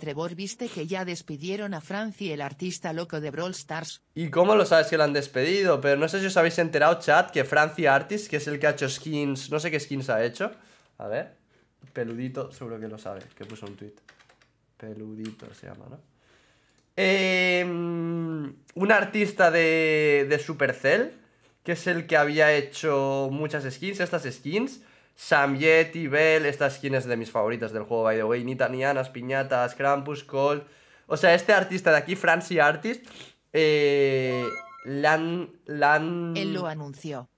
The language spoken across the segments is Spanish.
Trevor viste que ya despidieron a Franci el artista loco de Brawl Stars. ¿Y cómo lo sabes que lo han despedido? Pero no sé si os habéis enterado, chat, que Franci Artist, que es el que ha hecho skins, no sé qué skins ha hecho. A ver, peludito, seguro que lo sabe, que puso un tweet. Peludito se llama, ¿no? Em, un artista de, de Supercell, que es el que había hecho muchas skins, estas skins. Sam Yeti, Bell, esta skin es de mis favoritas del juego, by the way. Nitanianas, Piñatas, Krampus, Cold. O sea, este artista de aquí, Francie Artist, eh, Lan, Lan... Él lo anunció.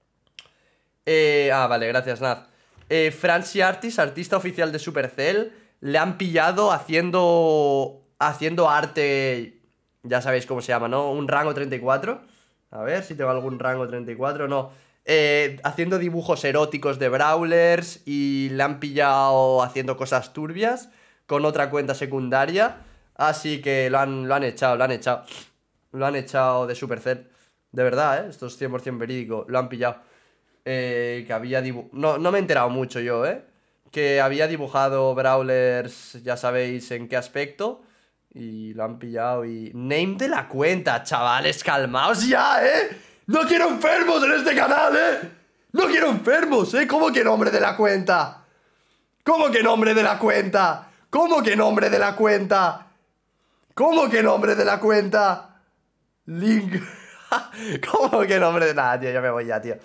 Eh, ah, vale, gracias, Naz. Eh, Francie Artist, artista oficial de Supercell, le han pillado haciendo, haciendo arte, ya sabéis cómo se llama, ¿no? Un rango 34. A ver si tengo algún rango 34, no. Eh, haciendo dibujos eróticos de Brawlers y le han pillado haciendo cosas turbias con otra cuenta secundaria. Así que lo han, echado, lo han echado. Lo han echado de Supercell. De verdad, ¿eh? Esto es 100% verídico. Lo han pillado. Eh, que había dibujado... No, no me he enterado mucho yo, ¿eh? Que había dibujado Brawlers, ya sabéis en qué aspecto. Y lo han pillado y... Name de la cuenta, chavales, calmaos ya, ¿eh? No quiero enfermos en este canal, ¿eh? No quiero enfermos, ¿eh? ¿Cómo que nombre de la cuenta? ¿Cómo que nombre de la cuenta? ¿Cómo que nombre de la cuenta? ¿Cómo que nombre de la cuenta? Link. ¿Cómo que nombre de nada, tío? Yo me voy ya, tío.